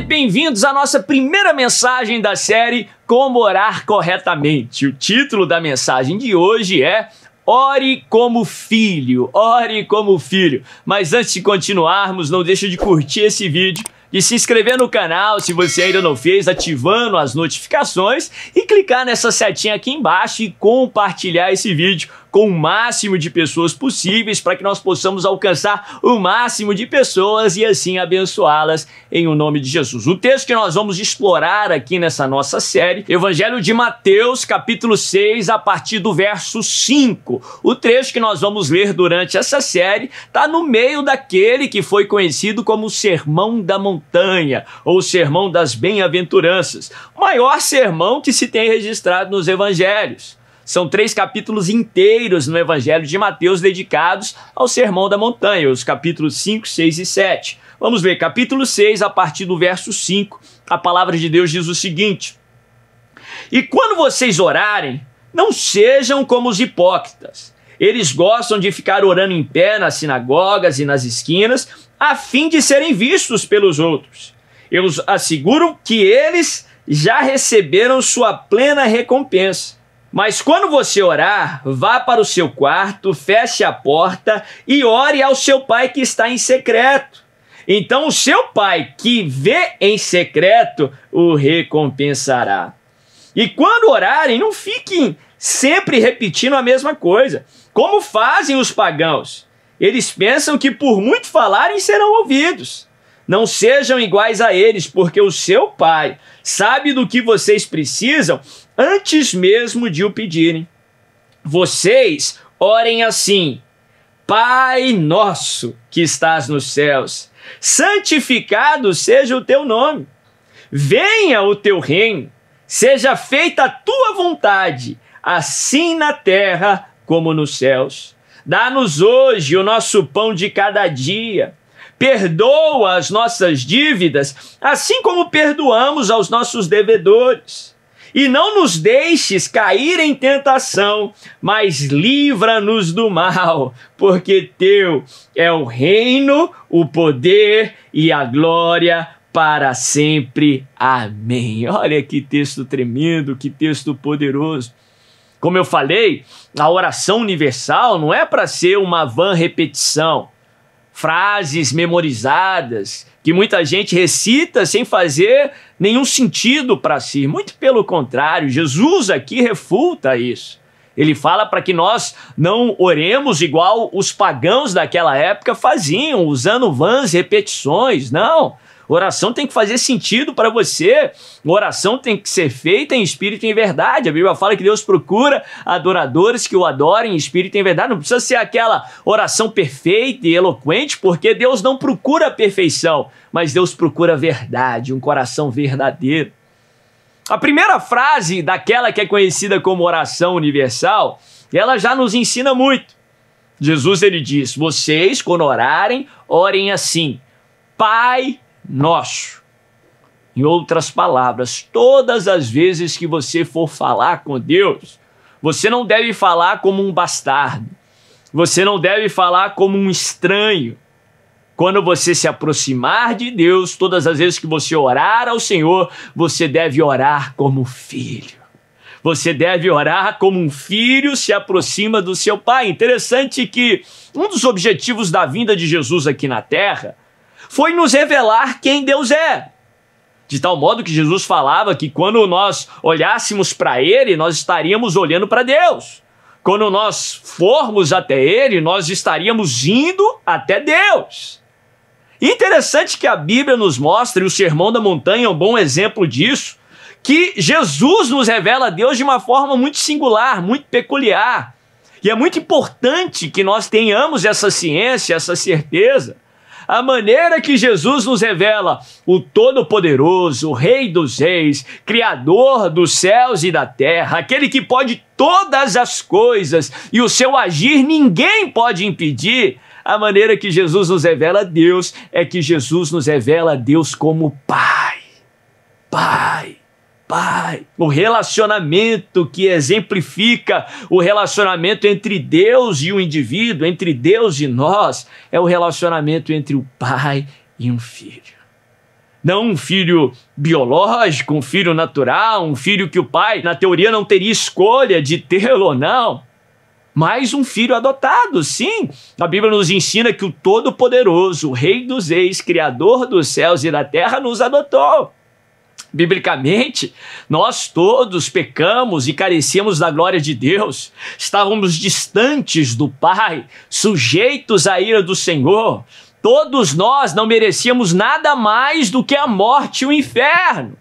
muito bem-vindos à nossa primeira mensagem da série Como Orar Corretamente. O título da mensagem de hoje é Ore como filho, ore como filho. Mas antes de continuarmos, não deixe de curtir esse vídeo, de se inscrever no canal se você ainda não fez, ativando as notificações e clicar nessa setinha aqui embaixo e compartilhar esse vídeo com o máximo de pessoas possíveis para que nós possamos alcançar o máximo de pessoas e assim abençoá-las em o nome de Jesus. O texto que nós vamos explorar aqui nessa nossa série, Evangelho de Mateus, capítulo 6, a partir do verso 5. O trecho que nós vamos ler durante essa série está no meio daquele que foi conhecido como o Sermão da Montanha ou o Sermão das Bem-aventuranças, maior sermão que se tem registrado nos evangelhos. São três capítulos inteiros no Evangelho de Mateus dedicados ao Sermão da Montanha, os capítulos 5, 6 e 7. Vamos ver, capítulo 6, a partir do verso 5, a palavra de Deus diz o seguinte: E quando vocês orarem, não sejam como os hipócritas. Eles gostam de ficar orando em pé nas sinagogas e nas esquinas, a fim de serem vistos pelos outros. Eu asseguro que eles já receberam sua plena recompensa. Mas quando você orar, vá para o seu quarto, feche a porta e ore ao seu pai que está em secreto. Então o seu pai que vê em secreto o recompensará. E quando orarem, não fiquem sempre repetindo a mesma coisa, como fazem os pagãos. Eles pensam que por muito falarem serão ouvidos. Não sejam iguais a eles, porque o seu Pai sabe do que vocês precisam antes mesmo de o pedirem. Vocês orem assim: Pai nosso que estás nos céus, santificado seja o teu nome. Venha o teu reino, seja feita a tua vontade, assim na terra como nos céus. Dá-nos hoje o nosso pão de cada dia perdoa as nossas dívidas, assim como perdoamos aos nossos devedores. E não nos deixes cair em tentação, mas livra-nos do mal, porque teu é o reino, o poder e a glória para sempre. Amém. Olha que texto tremendo, que texto poderoso. Como eu falei, a oração universal não é para ser uma vã repetição frases memorizadas que muita gente recita sem fazer nenhum sentido para si. Muito pelo contrário, Jesus aqui refuta isso. Ele fala para que nós não oremos igual os pagãos daquela época faziam, usando vãs repetições. Não. Oração tem que fazer sentido para você. Oração tem que ser feita em espírito e em verdade. A Bíblia fala que Deus procura adoradores que o adorem em espírito e em verdade. Não precisa ser aquela oração perfeita e eloquente, porque Deus não procura a perfeição, mas Deus procura a verdade, um coração verdadeiro. A primeira frase daquela que é conhecida como oração universal, ela já nos ensina muito. Jesus ele diz: "Vocês quando orarem, orem assim: Pai nosso. Em outras palavras, todas as vezes que você for falar com Deus, você não deve falar como um bastardo. Você não deve falar como um estranho. Quando você se aproximar de Deus, todas as vezes que você orar ao Senhor, você deve orar como filho. Você deve orar como um filho se aproxima do seu pai. Interessante que um dos objetivos da vinda de Jesus aqui na terra foi nos revelar quem Deus é. De tal modo que Jesus falava que quando nós olhássemos para Ele, nós estaríamos olhando para Deus. Quando nós formos até Ele, nós estaríamos indo até Deus. Interessante que a Bíblia nos mostra, e o Sermão da Montanha é um bom exemplo disso, que Jesus nos revela a Deus de uma forma muito singular, muito peculiar. E é muito importante que nós tenhamos essa ciência, essa certeza a maneira que Jesus nos revela o Todo-Poderoso, o Rei dos Reis, Criador dos céus e da terra, aquele que pode todas as coisas e o seu agir ninguém pode impedir. A maneira que Jesus nos revela Deus é que Jesus nos revela Deus como Pai. Pai. Pai. O relacionamento que exemplifica o relacionamento entre Deus e o indivíduo, entre Deus e nós, é o relacionamento entre o pai e um filho. Não um filho biológico, um filho natural, um filho que o pai, na teoria, não teria escolha de tê-lo ou não, mas um filho adotado, sim. A Bíblia nos ensina que o Todo-Poderoso, o Rei dos Reis, Criador dos céus e da terra, nos adotou. Biblicamente, nós todos pecamos e carecíamos da glória de Deus, estávamos distantes do Pai, sujeitos à ira do Senhor. Todos nós não merecíamos nada mais do que a morte e o inferno.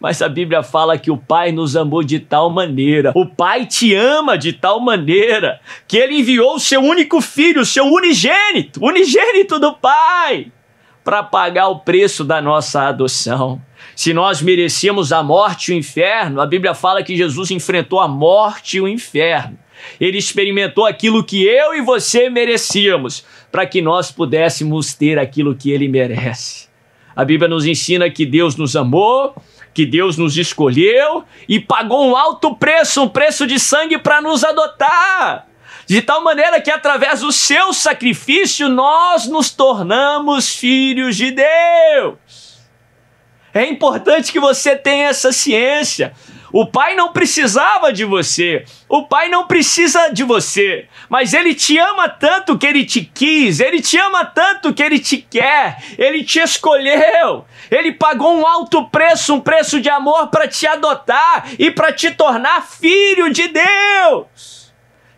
Mas a Bíblia fala que o Pai nos amou de tal maneira, o Pai te ama de tal maneira, que ele enviou o seu único filho, o seu unigênito, unigênito do Pai, para pagar o preço da nossa adoção. Se nós merecíamos a morte e o inferno, a Bíblia fala que Jesus enfrentou a morte e o inferno. Ele experimentou aquilo que eu e você merecíamos, para que nós pudéssemos ter aquilo que ele merece. A Bíblia nos ensina que Deus nos amou, que Deus nos escolheu e pagou um alto preço, um preço de sangue para nos adotar. De tal maneira que através do seu sacrifício nós nos tornamos filhos de Deus. É importante que você tenha essa ciência. O pai não precisava de você. O pai não precisa de você. Mas ele te ama tanto que ele te quis. Ele te ama tanto que ele te quer. Ele te escolheu. Ele pagou um alto preço, um preço de amor para te adotar e para te tornar filho de Deus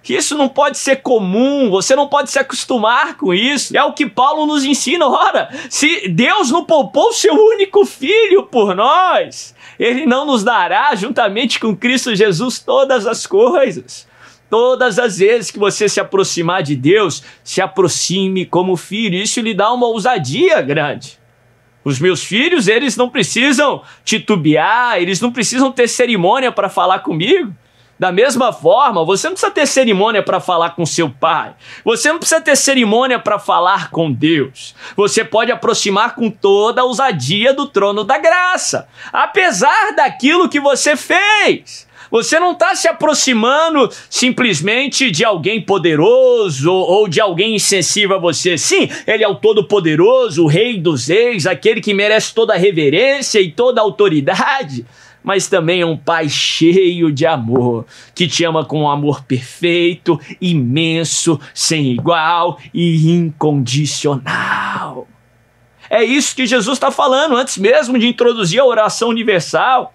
que isso não pode ser comum, você não pode se acostumar com isso. É o que Paulo nos ensina, ora, se Deus não poupou o seu único filho por nós, ele não nos dará juntamente com Cristo Jesus todas as coisas. Todas as vezes que você se aproximar de Deus, se aproxime como filho. Isso lhe dá uma ousadia grande. Os meus filhos, eles não precisam titubear, eles não precisam ter cerimônia para falar comigo. Da mesma forma, você não precisa ter cerimônia para falar com seu pai. Você não precisa ter cerimônia para falar com Deus. Você pode aproximar com toda a ousadia do trono da graça, apesar daquilo que você fez. Você não está se aproximando simplesmente de alguém poderoso ou de alguém insensível a você. Sim, ele é o todo-poderoso, o rei dos reis, aquele que merece toda a reverência e toda a autoridade mas também é um pai cheio de amor, que te ama com um amor perfeito, imenso, sem igual e incondicional. É isso que Jesus está falando antes mesmo de introduzir a oração universal.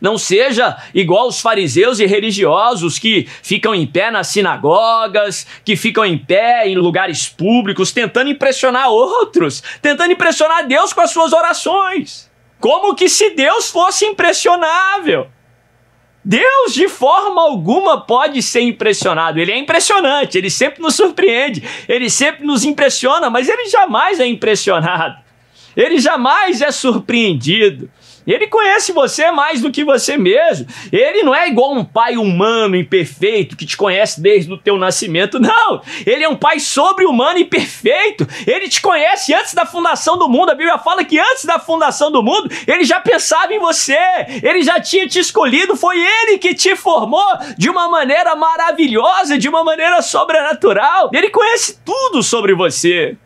Não seja igual os fariseus e religiosos que ficam em pé nas sinagogas, que ficam em pé em lugares públicos, tentando impressionar outros, tentando impressionar Deus com as suas orações. Como que se Deus fosse impressionável. Deus de forma alguma pode ser impressionado. Ele é impressionante, ele sempre nos surpreende, ele sempre nos impressiona, mas ele jamais é impressionado. Ele jamais é surpreendido. Ele conhece você mais do que você mesmo. Ele não é igual um pai humano imperfeito que te conhece desde o teu nascimento, não. Ele é um pai sobre-humano e perfeito. Ele te conhece antes da fundação do mundo. A Bíblia fala que antes da fundação do mundo, ele já pensava em você. Ele já tinha te escolhido, foi ele que te formou de uma maneira maravilhosa, de uma maneira sobrenatural. Ele conhece tudo sobre você.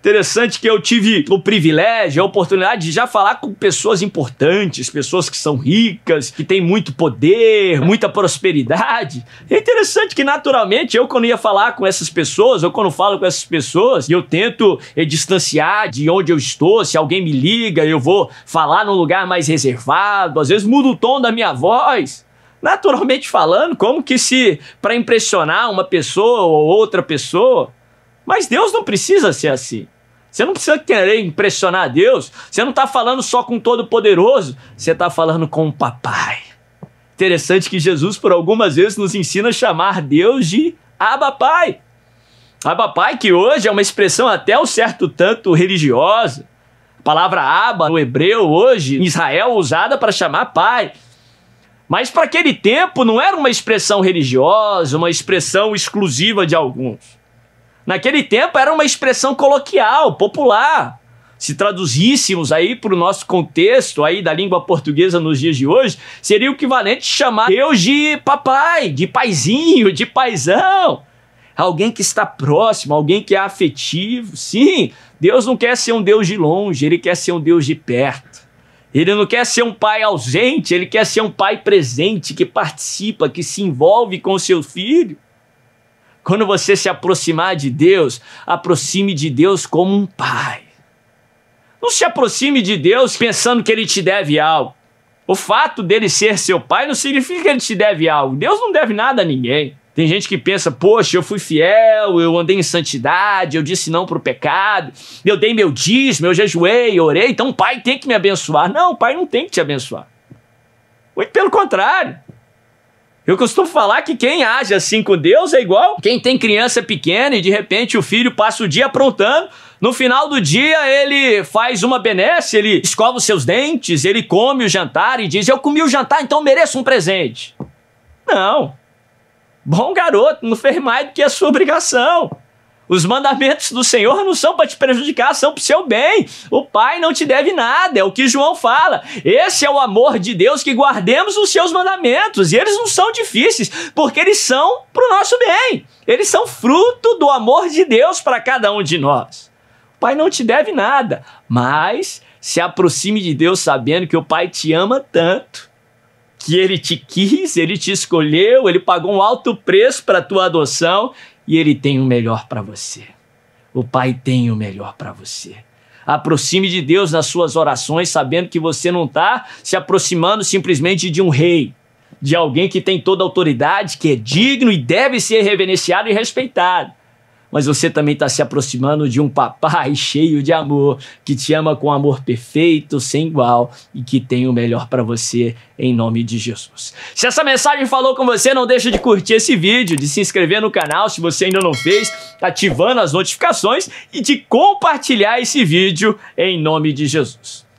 Interessante que eu tive o privilégio, a oportunidade de já falar com pessoas importantes, pessoas que são ricas, que têm muito poder, muita prosperidade. É interessante que, naturalmente, eu, quando ia falar com essas pessoas, ou quando falo com essas pessoas, eu tento eh, distanciar de onde eu estou. Se alguém me liga, eu vou falar num lugar mais reservado. Às vezes mudo o tom da minha voz naturalmente falando, como que se para impressionar uma pessoa ou outra pessoa, mas Deus não precisa ser assim. Você não precisa querer impressionar Deus. Você não está falando só com o Todo-Poderoso. Você está falando com o Papai. Interessante que Jesus, por algumas vezes, nos ensina a chamar Deus de Pai. Abba Pai que hoje é uma expressão até um certo tanto religiosa. A palavra Aba, no hebreu, hoje, em Israel, é usada para chamar pai. Mas para aquele tempo não era uma expressão religiosa, uma expressão exclusiva de alguns. Naquele tempo era uma expressão coloquial, popular. Se traduzíssemos aí para o nosso contexto aí da língua portuguesa nos dias de hoje, seria o equivalente de chamar Deus de papai, de paizinho, de paizão. Alguém que está próximo, alguém que é afetivo. Sim, Deus não quer ser um Deus de longe, ele quer ser um Deus de perto. Ele não quer ser um pai ausente, ele quer ser um pai presente, que participa, que se envolve com o seu filho. Quando você se aproximar de Deus, aproxime de Deus como um pai. Não se aproxime de Deus pensando que ele te deve algo. O fato dele ser seu pai não significa que ele te deve algo. Deus não deve nada a ninguém. Tem gente que pensa, poxa, eu fui fiel, eu andei em santidade, eu disse não para o pecado, eu dei meu dízimo, eu jejuei, eu orei, então o pai tem que me abençoar. Não, o pai não tem que te abençoar. Muito pelo contrário. Eu costumo falar que quem age assim com Deus é igual quem tem criança pequena e de repente o filho passa o dia aprontando. No final do dia ele faz uma benesse, ele escova os seus dentes, ele come o jantar e diz: Eu comi o jantar, então mereço um presente. Não. Bom garoto, não fez mais do que a sua obrigação. Os mandamentos do Senhor não são para te prejudicar, são para o seu bem. O Pai não te deve nada, é o que João fala. Esse é o amor de Deus que guardemos os seus mandamentos. E eles não são difíceis, porque eles são para o nosso bem. Eles são fruto do amor de Deus para cada um de nós. O Pai não te deve nada, mas se aproxime de Deus sabendo que o Pai te ama tanto que ele te quis, ele te escolheu, ele pagou um alto preço para a tua adoção e Ele tem o melhor para você. O Pai tem o melhor para você. Aproxime de Deus nas suas orações, sabendo que você não está se aproximando simplesmente de um rei, de alguém que tem toda a autoridade, que é digno e deve ser reverenciado e respeitado mas você também está se aproximando de um papai cheio de amor, que te ama com amor perfeito, sem igual e que tem o melhor para você em nome de Jesus. Se essa mensagem falou com você, não deixa de curtir esse vídeo, de se inscrever no canal se você ainda não fez, tá ativando as notificações e de compartilhar esse vídeo em nome de Jesus.